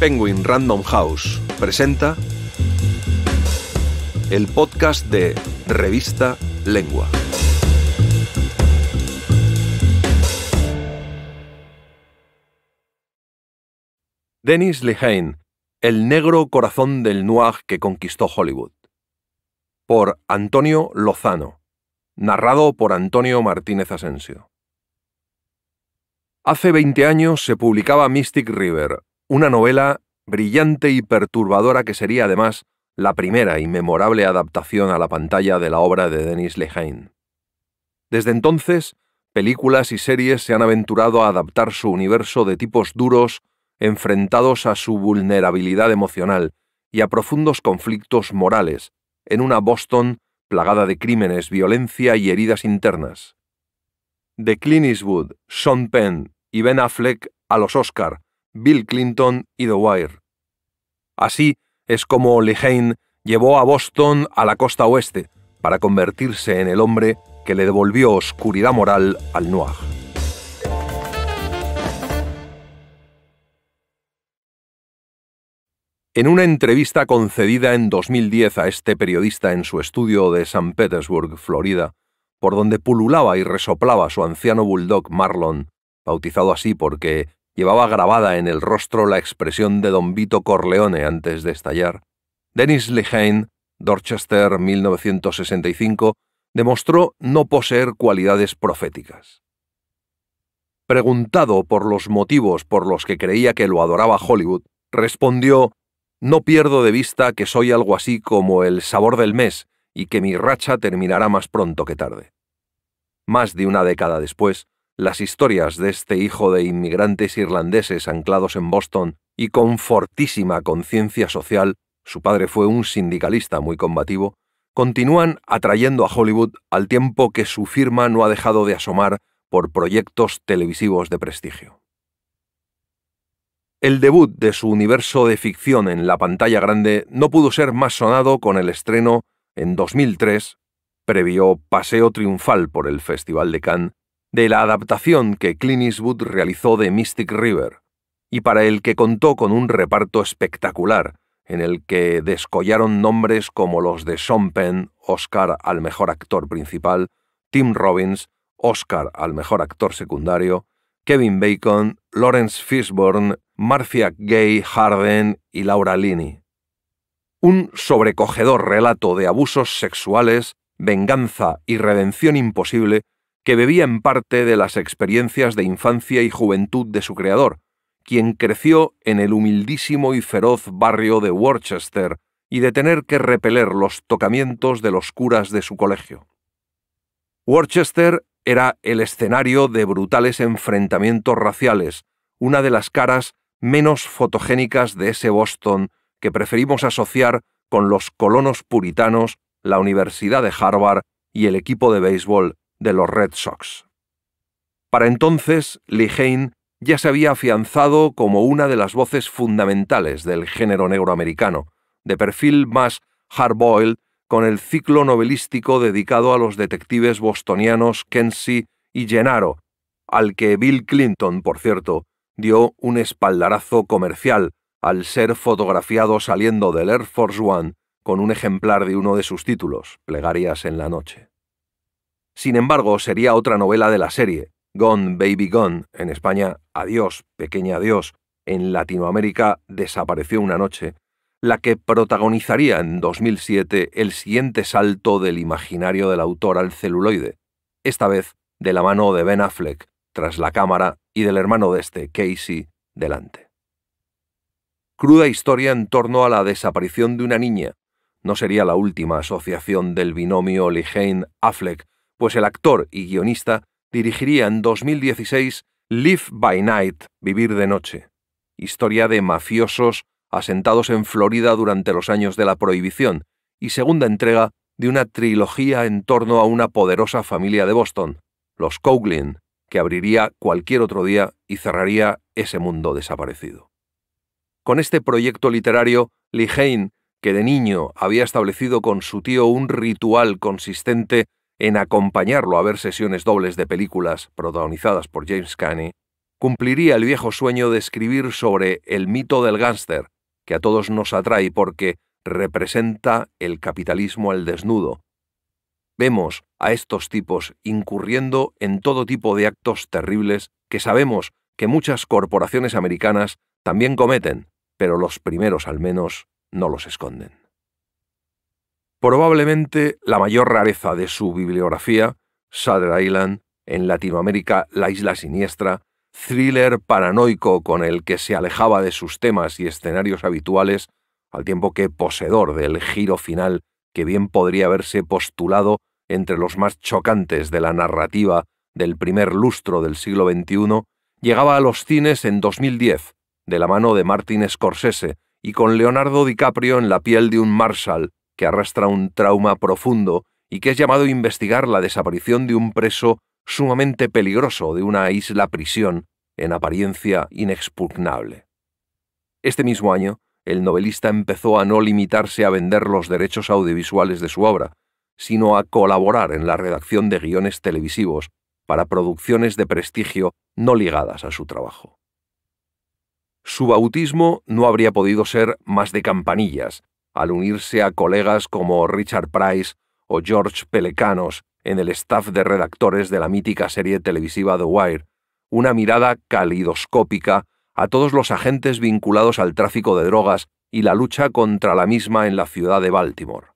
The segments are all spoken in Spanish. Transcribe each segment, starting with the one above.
Penguin Random House presenta el podcast de Revista Lengua. Denis Lehane, El negro corazón del noir que conquistó Hollywood. Por Antonio Lozano. Narrado por Antonio Martínez Asensio. Hace 20 años se publicaba Mystic River, una novela brillante y perturbadora que sería además la primera y memorable adaptación a la pantalla de la obra de Denis Lehane. Desde entonces, películas y series se han aventurado a adaptar su universo de tipos duros, enfrentados a su vulnerabilidad emocional y a profundos conflictos morales, en una Boston plagada de crímenes, violencia y heridas internas. De Clint Eastwood, Sean Penn y Ben Affleck a los Oscar, Bill Clinton y The Wire. Así es como Lehane llevó a Boston a la costa oeste para convertirse en el hombre que le devolvió oscuridad moral al noir. En una entrevista concedida en 2010 a este periodista en su estudio de San Petersburg, Florida, por donde pululaba y resoplaba su anciano bulldog Marlon, bautizado así porque Llevaba grabada en el rostro la expresión de don Vito Corleone antes de estallar. Dennis Lehane, Dorchester 1965, demostró no poseer cualidades proféticas. Preguntado por los motivos por los que creía que lo adoraba Hollywood, respondió, No pierdo de vista que soy algo así como el sabor del mes y que mi racha terminará más pronto que tarde. Más de una década después, las historias de este hijo de inmigrantes irlandeses anclados en Boston y con fortísima conciencia social, su padre fue un sindicalista muy combativo, continúan atrayendo a Hollywood al tiempo que su firma no ha dejado de asomar por proyectos televisivos de prestigio. El debut de su universo de ficción en la pantalla grande no pudo ser más sonado con el estreno, en 2003, previo paseo triunfal por el Festival de Cannes, de la adaptación que Clint Eastwood realizó de Mystic River, y para el que contó con un reparto espectacular, en el que descollaron nombres como los de Sean Penn, Oscar al mejor actor principal, Tim Robbins, Oscar al mejor actor secundario, Kevin Bacon, Lawrence Fishburne, Marcia Gay Harden y Laura Linney. Un sobrecogedor relato de abusos sexuales, venganza y redención imposible que bebía en parte de las experiencias de infancia y juventud de su creador, quien creció en el humildísimo y feroz barrio de Worcester y de tener que repeler los tocamientos de los curas de su colegio. Worcester era el escenario de brutales enfrentamientos raciales, una de las caras menos fotogénicas de ese Boston que preferimos asociar con los colonos puritanos, la Universidad de Harvard y el equipo de béisbol de los Red Sox. Para entonces, Lee ya se había afianzado como una de las voces fundamentales del género negro de perfil más hardboiled, con el ciclo novelístico dedicado a los detectives bostonianos Kenzie y Gennaro, al que Bill Clinton, por cierto, dio un espaldarazo comercial al ser fotografiado saliendo del Air Force One con un ejemplar de uno de sus títulos, Plegarias en la Noche. Sin embargo, sería otra novela de la serie, Gone Baby Gone, en España Adiós, Pequeña Adiós, en Latinoamérica Desapareció una noche, la que protagonizaría en 2007 el siguiente salto del imaginario del autor al celuloide, esta vez de la mano de Ben Affleck, tras la cámara, y del hermano de este, Casey, delante. Cruda historia en torno a la desaparición de una niña. No sería la última asociación del binomio affleck pues el actor y guionista dirigiría en 2016 Live by Night, Vivir de Noche, historia de mafiosos asentados en Florida durante los años de la Prohibición, y segunda entrega de una trilogía en torno a una poderosa familia de Boston, los Coughlin, que abriría cualquier otro día y cerraría ese mundo desaparecido. Con este proyecto literario, Lee Hain, que de niño había establecido con su tío un ritual consistente en acompañarlo a ver sesiones dobles de películas protagonizadas por James Cagney, cumpliría el viejo sueño de escribir sobre el mito del gángster, que a todos nos atrae porque representa el capitalismo al desnudo. Vemos a estos tipos incurriendo en todo tipo de actos terribles que sabemos que muchas corporaciones americanas también cometen, pero los primeros al menos no los esconden. Probablemente la mayor rareza de su bibliografía, Sadra Island, en Latinoamérica La Isla Siniestra, thriller paranoico con el que se alejaba de sus temas y escenarios habituales, al tiempo que poseedor del giro final que bien podría haberse postulado entre los más chocantes de la narrativa del primer lustro del siglo XXI, llegaba a los cines en 2010, de la mano de Martin Scorsese y con Leonardo DiCaprio en la piel de un Marshall, que arrastra un trauma profundo y que es llamado a investigar la desaparición de un preso sumamente peligroso de una isla prisión en apariencia inexpugnable. Este mismo año, el novelista empezó a no limitarse a vender los derechos audiovisuales de su obra, sino a colaborar en la redacción de guiones televisivos para producciones de prestigio no ligadas a su trabajo. Su bautismo no habría podido ser más de campanillas, al unirse a colegas como Richard Price o George Pelecanos en el staff de redactores de la mítica serie televisiva The Wire, una mirada calidoscópica a todos los agentes vinculados al tráfico de drogas y la lucha contra la misma en la ciudad de Baltimore.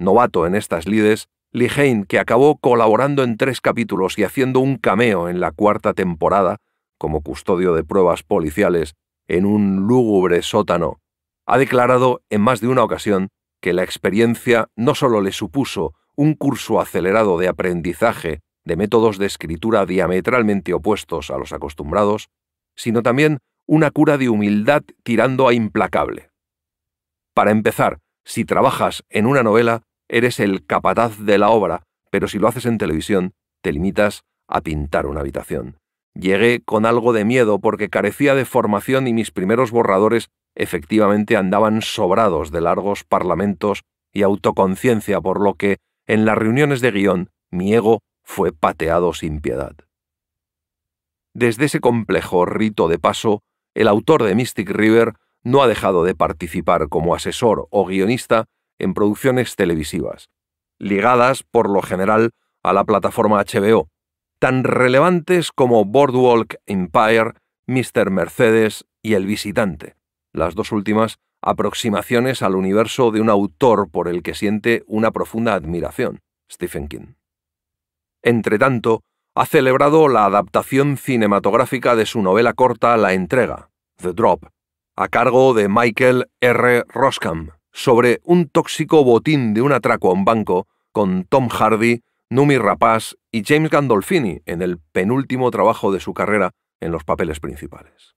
Novato en estas lides, Lee Hain, que acabó colaborando en tres capítulos y haciendo un cameo en la cuarta temporada, como custodio de pruebas policiales, en un lúgubre sótano ha declarado en más de una ocasión que la experiencia no solo le supuso un curso acelerado de aprendizaje de métodos de escritura diametralmente opuestos a los acostumbrados, sino también una cura de humildad tirando a implacable. Para empezar, si trabajas en una novela, eres el capataz de la obra, pero si lo haces en televisión, te limitas a pintar una habitación. Llegué con algo de miedo porque carecía de formación y mis primeros borradores efectivamente andaban sobrados de largos parlamentos y autoconciencia, por lo que, en las reuniones de guión, mi ego fue pateado sin piedad. Desde ese complejo rito de paso, el autor de Mystic River no ha dejado de participar como asesor o guionista en producciones televisivas, ligadas por lo general a la plataforma HBO, tan relevantes como Boardwalk Empire, Mr. Mercedes y El Visitante, las dos últimas aproximaciones al universo de un autor por el que siente una profunda admiración, Stephen King. Entretanto, ha celebrado la adaptación cinematográfica de su novela corta La entrega, The Drop, a cargo de Michael R. Roskam, sobre un tóxico botín de un atraco en banco con Tom Hardy Numi Rapaz y James Gandolfini en el penúltimo trabajo de su carrera en los papeles principales.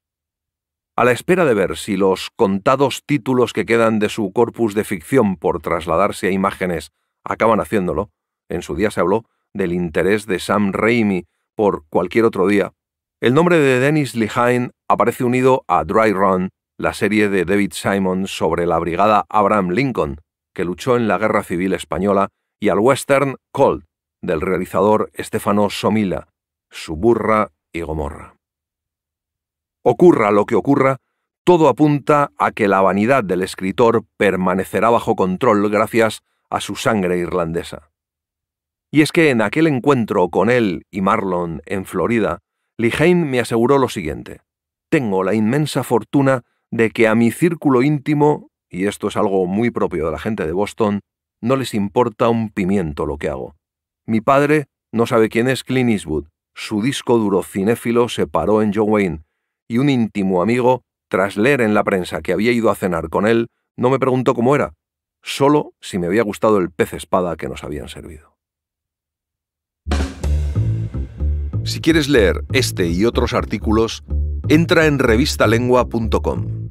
A la espera de ver si los contados títulos que quedan de su corpus de ficción por trasladarse a imágenes acaban haciéndolo, en su día se habló del interés de Sam Raimi por cualquier otro día, el nombre de Dennis Lehane aparece unido a Dry Run, la serie de David Simon sobre la brigada Abraham Lincoln, que luchó en la Guerra Civil Española, y al western Cold, del realizador Estefano Somila, su burra y gomorra. Ocurra lo que ocurra, todo apunta a que la vanidad del escritor permanecerá bajo control gracias a su sangre irlandesa. Y es que en aquel encuentro con él y Marlon en Florida, Liheim me aseguró lo siguiente. Tengo la inmensa fortuna de que a mi círculo íntimo, y esto es algo muy propio de la gente de Boston, no les importa un pimiento lo que hago. Mi padre no sabe quién es Clint Eastwood. Su disco duro cinéfilo se paró en John Wayne, y un íntimo amigo, tras leer en la prensa que había ido a cenar con él, no me preguntó cómo era, solo si me había gustado el pez espada que nos habían servido. Si quieres leer este y otros artículos, entra en revistalengua.com.